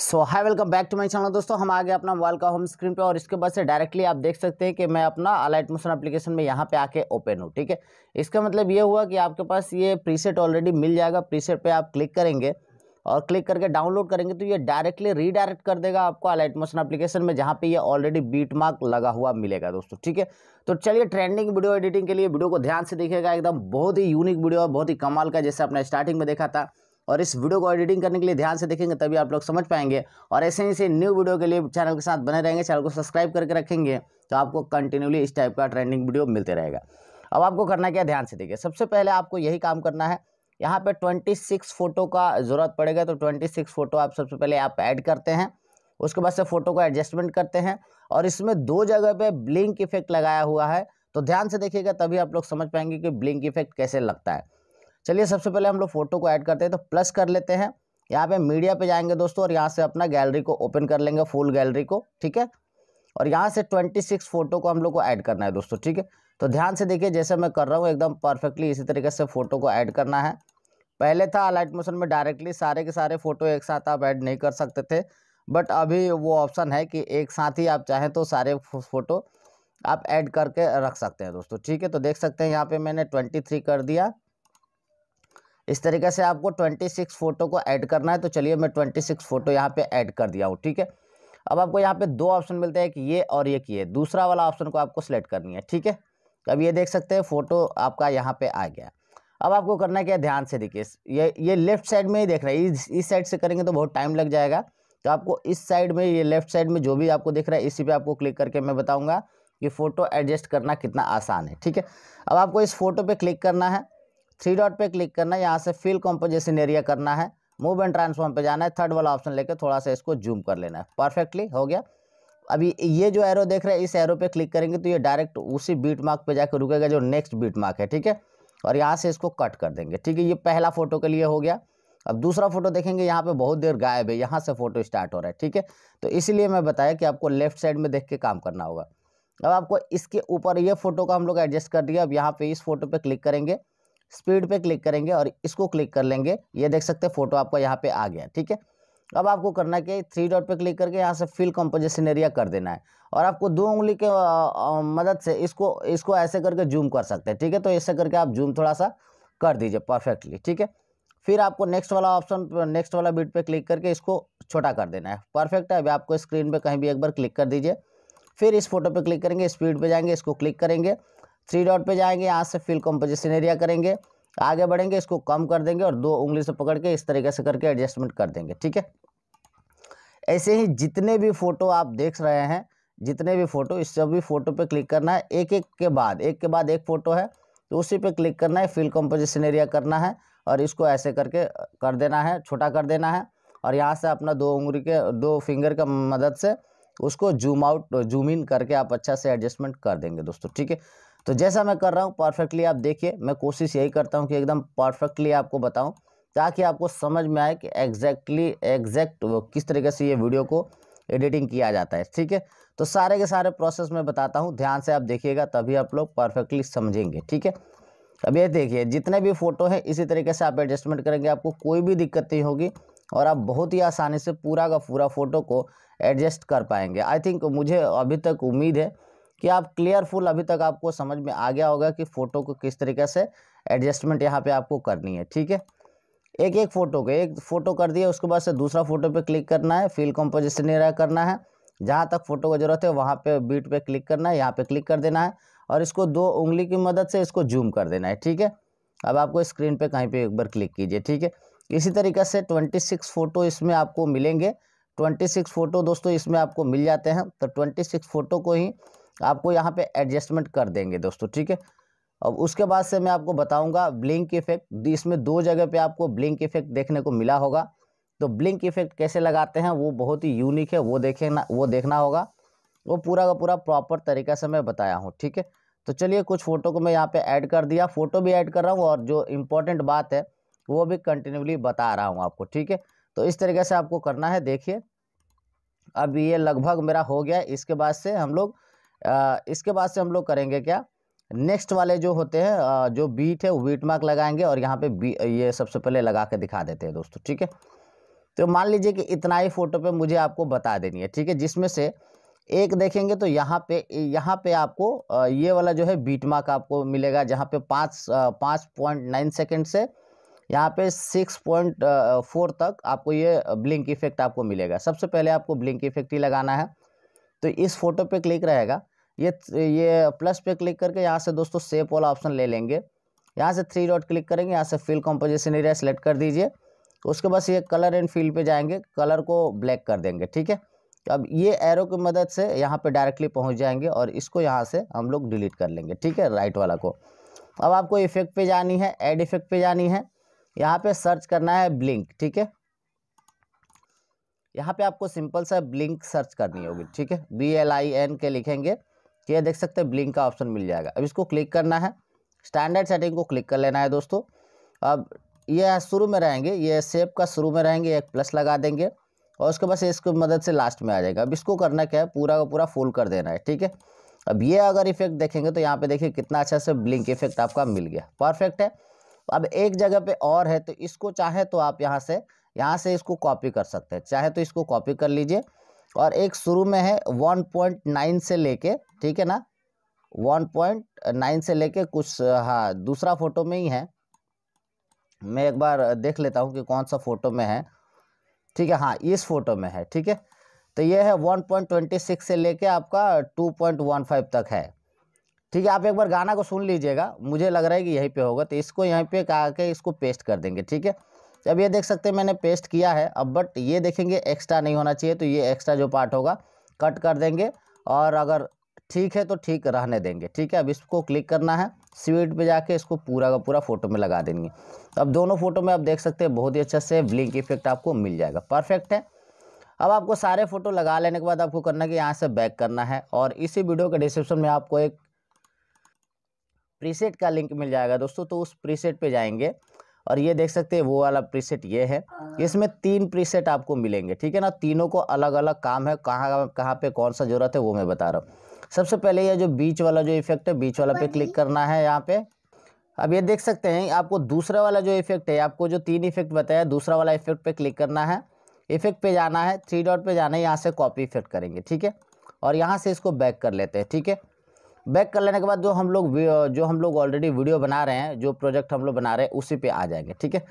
So hi welcome back to my channel दोस्तों हम आ गए अपना मोबाइल का होम स्क्रीन पे और इसके बाद से डायरेक्टली आप देख सकते हैं कि मैं अपना अलाइट मोशन एप्लीकेशन में यहाँ पे आके ओपन हूँ ठीक है इसका मतलब ये हुआ कि आपके पास ये प्रीसेट ऑलरेडी मिल जाएगा प्रीसेट पे आप क्लिक करेंगे और क्लिक करके डाउनलोड करेंगे तो ये डायरेक्टली रीडायरेक्ट कर देगा आपको अलाइट मोशन एप्लीकेशन में जहाँ पे ये ऑलरेडी बीट मार्क लगा हुआ मिलेगा दोस्तों ठीक है तो चलिए ट्रेंडिंग वीडियो एडिटिंग के लिए वीडियो को ध्यान से देखेगा एकदम बहुत ही यूनिक वीडियो और बहुत ही कमाल का जैसे आपने स्टार्टिंग में देखा था और इस वीडियो को एडिटिंग करने के लिए ध्यान से देखेंगे तभी आप लोग समझ पाएंगे और ऐसे ही से न्यू वीडियो के लिए चैनल के साथ बने रहेंगे चैनल को सब्सक्राइब करके रखेंगे तो आपको कंटिन्यूली इस टाइप का ट्रेंडिंग वीडियो मिलते रहेगा अब आपको करना क्या ध्यान से देखिए सबसे पहले आपको यही काम करना है यहाँ पे 26 फ़ोटो का ज़रूरत पड़ेगा तो 26 फ़ोटो आप सबसे पहले आप ऐड करते हैं उसके बाद से फ़ोटो को एडजस्टमेंट करते हैं और इसमें दो जगह पे ब्लिंक इफेक्ट लगाया हुआ है तो ध्यान से देखिएगा तभी आप लोग समझ पाएंगे कि ब्लिंक इफेक्ट कैसे लगता है चलिए सबसे पहले हम लोग फोटो को ऐड करते हैं तो प्लस कर लेते हैं यहाँ पे मीडिया पे जाएंगे दोस्तों और यहाँ से अपना गैलरी को ओपन कर लेंगे फुल गैलरी को ठीक है और यहाँ से ट्वेंटी सिक्स फोटो को हम लोग को ऐड करना है दोस्तों ठीक है तो ध्यान से देखिए जैसे मैं कर रहा हूँ एकदम परफेक्टली इसी तरीके से फ़ोटो को ऐड करना है पहले था लाइट मोशन में डायरेक्टली सारे के सारे फ़ोटो एक साथ आप ऐड नहीं कर सकते थे बट अभी वो ऑप्शन है कि एक साथ ही आप चाहें तो सारे फ़ोटो आप ऐड करके रख सकते हैं दोस्तों ठीक है तो देख सकते हैं यहाँ पे मैंने ट्वेंटी थ्री कर दिया इस तरीके से आपको ट्वेंटी सिक्स फ़ोटो को ऐड करना है तो चलिए मैं ट्वेंटी सिक्स फ़ोटो यहाँ पे ऐड कर दिया हूँ ठीक है अब आपको यहाँ पे दो ऑप्शन मिलते हैं कि ये और ये किए दूसरा वाला ऑप्शन को आपको सेलेक्ट करनी है ठीक है अब ये देख सकते हैं फ़ोटो आपका यहाँ पे आ गया अब आपको करना क्या ध्यान से देखिए ये ये लेफ्ट साइड में ही देख रहा है इस इस साइड से करेंगे तो बहुत टाइम लग जाएगा तो आपको इस साइड में ये लेफ्ट साइड में जो भी आपको दिख रहा है इसी पर आपको क्लिक करके मैं बताऊँगा कि फ़ोटो एडजस्ट करना कितना आसान है ठीक है अब आपको इस फोटो पर क्लिक करना है थ्री डॉट पे क्लिक करना है यहाँ से फिल कॉम्पोजिशन एरिया करना है मूव एंड ट्रांसफॉर्म पे जाना है थर्ड वाला ऑप्शन लेके थोड़ा सा इसको जूम कर लेना है परफेक्टली हो गया अभी ये जो एरो देख रहे हैं इस एरो पे क्लिक करेंगे तो ये डायरेक्ट उसी बीट मार्क पे जाकर रुकेगा जो नेक्स्ट बीट मार्क है ठीक है और यहाँ से इसको कट कर देंगे ठीक है ये पहला फोटो के लिए हो गया अब दूसरा फोटो देखेंगे यहाँ पे बहुत देर गायब है यहाँ से फोटो स्टार्ट हो रहा है ठीक है तो इसीलिए मैं बताया कि आपको लेफ्ट साइड में देख के काम करना होगा अब आपको इसके ऊपर ये फोटो का हम लोग एडजस्ट कर दिया अब यहाँ पे इस फोटो पे क्लिक करेंगे स्पीड पे क्लिक करेंगे और इसको क्लिक कर लेंगे ये देख सकते हैं फोटो आपका यहाँ पे आ गया ठीक है अब आपको करना है कि थ्री डॉट पे क्लिक करके यहाँ से फिल कंपोजिशन एरिया कर देना है और आपको दो उंगली के मदद से इसको इसको ऐसे करके जूम कर सकते हैं ठीक है तो ऐसे करके आप जूम थोड़ा सा कर दीजिए परफेक्टली ठीक है फिर आपको नेक्स्ट वाला ऑप्शन नेक्स्ट वाला बीट पे क्लिक करके इसको छोटा कर देना है परफेक्ट है अभी आपको स्क्रीन पे कहीं भी एक बार क्लिक कर दीजिए फिर इस फोटो पे क्लिक करेंगे स्पीड पे जाएंगे इसको क्लिक करेंगे थ्री डॉट पे जाएंगे यहाँ से फिल कॉम्पोजिशन एरिया करेंगे आगे बढ़ेंगे इसको कम कर देंगे और दो उंगली से पकड़ के इस तरीके से करके एडजस्टमेंट कर देंगे ठीक है ऐसे ही जितने भी फ़ोटो आप देख रहे हैं जितने भी फ़ोटो इस सभी फ़ोटो पे क्लिक करना है एक एक के बाद एक के बाद एक फ़ोटो है तो उसी पे क्लिक करना है फिल कॉम्पोजिशन एरिया करना है और इसको ऐसे करके कर देना है छोटा कर देना है और यहाँ से अपना दो उंगली के दो फिंगर का मदद से उसको जूम आउट जूम इन करके आप अच्छा से एडजस्टमेंट कर देंगे दोस्तों ठीक है तो जैसा मैं कर रहा हूँ परफेक्टली आप देखिए मैं कोशिश यही करता हूँ कि एकदम परफेक्टली आपको बताऊँ ताकि आपको समझ में आए कि एग्जैक्टली एग्जैक्ट किस तरीके से ये वीडियो को एडिटिंग किया जाता है ठीक है तो सारे के सारे प्रोसेस मैं बताता हूँ ध्यान से आप देखिएगा तभी आप लोग परफेक्टली समझेंगे ठीक है अब ये देखिए जितने भी फ़ोटो हैं इसी तरीके से आप एडजस्टमेंट करेंगे आपको कोई भी दिक्कत नहीं होगी और आप बहुत ही आसानी से पूरा का पूरा फ़ोटो को एडजस्ट कर पाएंगे आई थिंक मुझे अभी तक उम्मीद है कि आप क्लियरफुल अभी तक आपको समझ में आ गया होगा कि फ़ोटो को किस तरीके से एडजस्टमेंट यहाँ पे आपको करनी है ठीक है एक एक फ़ोटो को एक फ़ोटो कर दिया उसके बाद से दूसरा फ़ोटो पे क्लिक करना है फील कंपोजिशन एरिया करना है जहाँ तक फ़ोटो की ज़रूरत है वहाँ पे बीट पे क्लिक करना है यहाँ पे क्लिक कर देना है और इसको दो उंगली की मदद से इसको जूम कर देना है ठीक है अब आपको स्क्रीन पर कहीं पर एक बार क्लिक कीजिए ठीक है इसी तरीके से ट्वेंटी सिक्स फ़ोटो इसमें आपको मिलेंगे ट्वेंटी सिक्स फ़ोटो दोस्तों इसमें आपको मिल जाते हैं तो ट्वेंटी सिक्स फ़ोटो को ही आपको यहाँ पे एडजस्टमेंट कर देंगे दोस्तों ठीक है अब उसके बाद से मैं आपको बताऊंगा ब्लिंक इफेक्ट इसमें दो जगह पे आपको ब्लिंक इफेक्ट देखने को मिला होगा तो ब्लिंक इफेक्ट कैसे लगाते हैं वो बहुत ही यूनिक है वो देखे ना वो देखना होगा वो पूरा का पूरा प्रॉपर तरीका से मैं बताया हूँ ठीक है तो चलिए कुछ फ़ोटो को मैं यहाँ पे ऐड कर दिया फ़ोटो भी ऐड कर रहा हूँ और जो इम्पोर्टेंट बात है वो भी कंटिन्यूली बता रहा हूँ आपको ठीक है तो इस तरीके से आपको करना है देखिए अब ये लगभग मेरा हो गया इसके बाद से हम लोग इसके बाद से हम लोग करेंगे क्या नेक्स्ट वाले जो होते हैं जो बीट है वीट मार्क लगाएंगे और यहाँ पे बी ये सबसे पहले लगा के दिखा देते हैं दोस्तों ठीक है तो मान लीजिए कि इतना ही फोटो पे मुझे आपको बता देनी है ठीक है जिसमें से एक देखेंगे तो यहाँ पे यहाँ पे आपको ये वाला जो है बीट मार्क आपको मिलेगा जहाँ पे पाँच पाँच पॉइंट नाइन सेकेंड से यहाँ पे सिक्स पॉइंट फोर तक आपको ये ब्लिंक इफेक्ट आपको मिलेगा सबसे पहले आपको ब्लिंक इफेक्ट ही लगाना है तो इस फोटो पे क्लिक रहेगा ये ये प्लस पे क्लिक करके यहाँ से दोस्तों सेप वाला ऑप्शन ले लेंगे यहाँ से थ्री डॉट क्लिक करेंगे यहाँ से फिल कॉम्पोजिशन एरिया सेलेक्ट कर दीजिए उसके बाद ये कलर एंड फील्ड पे जाएंगे कलर को ब्लैक कर देंगे ठीक है तो अब ये एरो की मदद से यहाँ पे डायरेक्टली पहुँच जाएंगे और इसको यहाँ से हम लोग डिलीट कर लेंगे ठीक है राइट वाला को अब आपको इफेक्ट पे जानी है एड इफेक्ट पे जानी है यहाँ पे सर्च करना है ब्लिंक ठीक है यहाँ पे आपको सिंपल सा ब्लिंक सर्च करनी होगी ठीक है बी एल आई एन के लिखेंगे तो ये देख सकते हैं ब्लिंक का ऑप्शन मिल जाएगा अब इसको क्लिक करना है स्टैंडर्ड सेटिंग को क्लिक कर लेना है दोस्तों अब ये शुरू में रहेंगे ये सेप का शुरू में रहेंगे एक प्लस लगा देंगे और उसके बाद इसको मदद से लास्ट में आ जाएगा अब इसको करना क्या है पूरा का पूरा फुल कर देना है ठीक है अब ये अगर इफेक्ट देखेंगे तो यहाँ पे देखिए कितना अच्छा से ब्लिंक इफेक्ट आपका मिल गया परफेक्ट है अब एक जगह पे और है तो इसको चाहे तो आप यहाँ से यहाँ से इसको कॉपी कर सकते हैं चाहे तो इसको कॉपी कर लीजिए और एक शुरू में है 1.9 से लेके ठीक है ना 1.9 से लेके कुछ हाँ दूसरा फ़ोटो में ही है मैं एक बार देख लेता हूँ कि कौन सा फ़ोटो में है ठीक है हाँ इस फ़ोटो में है ठीक है तो ये है 1.26 से लेके आपका 2.15 तक है ठीक है आप एक बार गाना को सुन लीजिएगा मुझे लग रहा है कि यहीं पे होगा तो इसको यहीं पे आके इसको पेस्ट कर देंगे ठीक है अब ये देख सकते हैं मैंने पेस्ट किया है अब बट ये देखेंगे एक्स्ट्रा नहीं होना चाहिए तो ये एक्स्ट्रा जो पार्ट होगा कट कर देंगे और अगर ठीक है तो ठीक रहने देंगे ठीक है अब इसको क्लिक करना है स्वीट पे जाके इसको पूरा का पूरा फ़ोटो में लगा देंगे अब दोनों फ़ोटो में आप देख सकते हैं बहुत ही अच्छे से ब्लिंक इफेक्ट आपको मिल जाएगा परफेक्ट है अब आपको सारे फ़ोटो लगा लेने के बाद आपको करना है कि यहाँ से बैक करना है और इसी वीडियो के डिस्क्रिप्शन में आपको एक प्रीसेट का लिंक मिल जाएगा दोस्तों तो उस प्रीसेट पर जाएंगे और ये देख सकते हैं वो वाला प्रीसेट ये है हाँ। इसमें तीन प्रीसेट आपको मिलेंगे ठीक है ना तीनों को अलग अलग काम है कहाँ कहाँ पे कौन सा ज़रूरत है वो मैं बता रहा हूँ सबसे पहले ये जो बीच वाला जो इफेक्ट है बीच वाला पे क्लिक हाँ करना है यहाँ पे अब ये देख सकते हैं आपको दूसरा वाला जो इफेक्ट है आपको जो तीन इफेक्ट बताया दूसरा वाला इफेक्ट पे क्लिक करना है इफेक्ट पे जाना है थ्री डॉट पे जाना है यहाँ से कॉपी इफेक्ट करेंगे ठीक है और यहाँ से इसको बैक कर लेते हैं ठीक है बैक कर लेने के बाद जो हम लोग जो हम लोग ऑलरेडी वीडियो बना रहे हैं जो प्रोजेक्ट हम लोग बना रहे हैं उसी पे आ जाएंगे ठीक है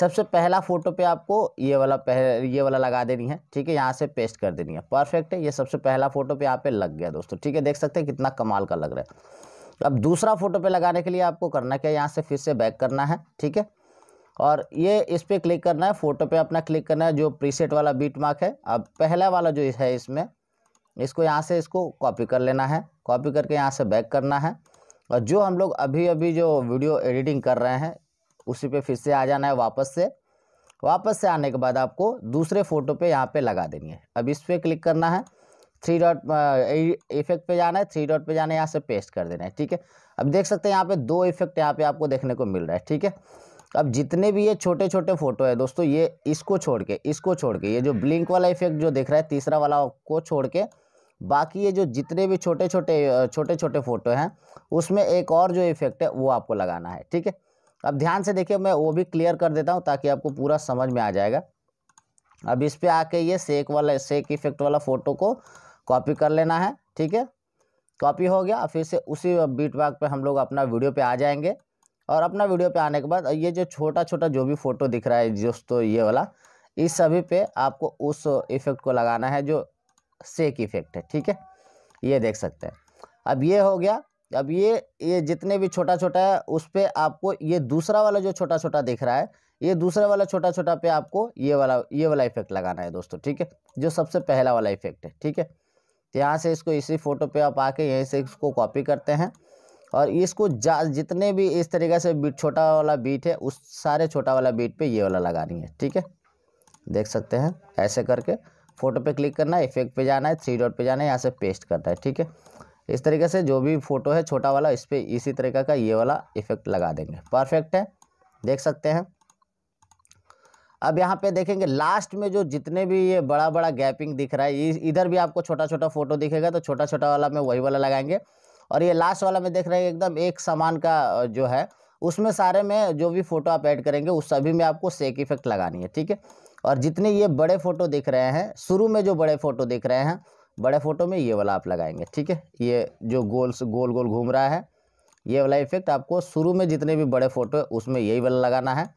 सबसे पहला फ़ोटो पे आपको ये वाला पह ये वाला लगा देनी है ठीक है यहाँ से पेस्ट कर देनी है परफेक्ट है ये सबसे पहला फ़ोटो पे यहाँ पे लग गया दोस्तों ठीक है देख सकते हैं कितना कमाल का लग रहा है अब दूसरा फ़ोटो पे लगाने के लिए आपको करना क्या है यहाँ से फिर से बैक करना है ठीक है और ये इस पर क्लिक करना है फ़ोटो पे अपना क्लिक करना है जो प्रीसेट वाला बीट मार्क है अब पहला वाला जो है इसमें इसको यहाँ से इसको कॉपी कर लेना है कॉपी करके यहाँ से बैक करना है और जो हम लोग अभी अभी जो वीडियो एडिटिंग कर रहे हैं उसी पे फिर से आ जाना है वापस से वापस से आने के बाद आपको दूसरे फ़ोटो पे यहाँ पे लगा देनी है अब इस पर क्लिक करना है थ्री डॉट इफेक्ट पे जाना है थ्री डॉट पे जाना है यहाँ से पेस्ट कर देना है ठीक है अब देख सकते हैं यहाँ पे दो इफेक्ट यहाँ पे आपको देखने को मिल रहा है ठीक है अब जितने भी ये छोटे छोटे फोटो है दोस्तों ये इसको छोड़ के इसको छोड़ के ये जो ब्लिंक वाला इफेक्ट जो देख रहा है तीसरा वाला को छोड़ के बाकी ये जो जितने भी छोटे छोटे छोटे छोटे फ़ोटो हैं उसमें एक और जो इफेक्ट है वो आपको लगाना है ठीक है अब ध्यान से देखिए मैं वो भी क्लियर कर देता हूँ ताकि आपको पूरा समझ में आ जाएगा अब इस पर आके ये सेक वाला सेक इफेक्ट वाला फ़ोटो को कॉपी कर लेना है ठीक है कॉपी हो गया फिर से उसी बीट बाग पर हम लोग अपना वीडियो पे आ जाएंगे और अपना वीडियो पे आने के बाद ये जो छोटा छोटा जो भी फ़ोटो दिख रहा है दोस्तों ये वाला इस सभी पे आपको उस इफ़ेक्ट को लगाना है जो सेक इफेक्ट है ठीक है ये देख सकते हैं अब ये हो गया अब ये ये जितने भी छोटा छोटा है उस पर आपको ये दूसरा वाला जो छोटा छोटा दिख रहा है ये दूसरा वाला छोटा छोटा पे आपको ये वाला ये वाला इफेक्ट लगाना है दोस्तों ठीक है जो सबसे पहला वाला इफेक्ट है ठीक है तो यहाँ से इसको इसी फोटो पे आप आके यहीं से इसको कॉपी करते हैं और इसको जा जितने भी इस तरीके से बीट छोटा वाला बीट है उस सारे छोटा वाला बीट पे ये वाला लगानी है ठीक है देख सकते हैं ऐसे करके फोटो पे क्लिक करना है इफेक्ट पे जाना है थ्री डॉट पे जाना है यहाँ से पेस्ट करना है ठीक है इस तरीके से जो भी फ़ोटो है छोटा वाला इस पर इसी तरीके का ये वाला इफेक्ट लगा देंगे परफेक्ट है देख सकते हैं अब यहाँ पे देखेंगे लास्ट में जो जितने भी ये बड़ा बड़ा गैपिंग दिख रहा है इधर भी आपको छोटा छोटा फोटो दिखेगा तो छोटा छोटा वाला में वही वाला लगाएंगे और ये लास्ट वाला में देख रहे हैं एकदम एक सामान का जो है उसमें सारे में जो भी फोटो आप ऐड करेंगे उस सभी में आपको सेक इफेक्ट लगानी है ठीक है और जितने ये बड़े फ़ोटो दिख रहे हैं शुरू में जो बड़े फ़ोटो दिख रहे हैं बड़े फ़ोटो में ये वाला आप लगाएंगे ठीक है ये जो गोल गोल गोल घूम रहा है ये वाला इफेक्ट आपको शुरू में जितने भी बड़े फ़ोटो है उसमें यही वाला लगाना है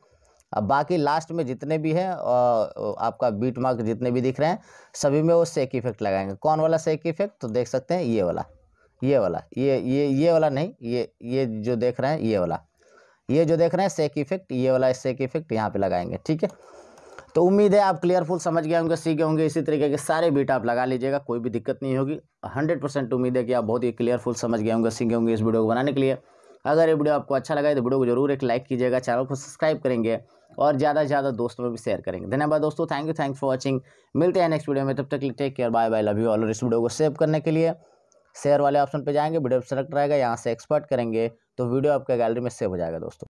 अब बाकी लास्ट में जितने भी हैं आपका बीट मार्क जितने भी दिख रहे हैं सभी में वो सेक इफेक्ट लगाएंगे कौन वाला सेक इफेक्ट तो देख सकते हैं ये वाला ये वाला ये ये ये वाला नहीं ये ये जो देख रहे हैं ये वाला ये जो देख रहे हैं सेक इफेक्ट ये वाला सेक इफेक्ट यहाँ पे लगाएंगे ठीक है तो उम्मीद है आप क्लियरफुल समझ गए होंगे सीख गए होंगे इसी तरीके के सारे बीट आप लगा लीजिएगा कोई भी दिक्कत नहीं होगी हंड्रेड परसेंट उम्मीद है कि आप बहुत ही क्लियरफुल समझ गए होंगे सीख गए होंगे इस वीडियो को बनाने के लिए अगर ये वीडियो आपको अच्छा लगा तो वीडियो को जरूर एक लाइक कीजिएगा चैनल को सब्सक्राइब करेंगे और ज़्यादा से ज़्यादा दोस्तों में भी शेयर करेंगे धन्यवाद दोस्तों thank you thanks for watching मिलते हैं नेक्स्ट वीडियो में तब तक take care bye bye love you all और इस वीडियो को सेव करने के लिए शेयर वाले ऑप्शन पर जाएंगे वीडियो सेलेक्ट रहेगा यहाँ से एक्सपर्ट करेंगे तो वीडियो आपके गैलरी में सेव हो जाएगा दोस्तों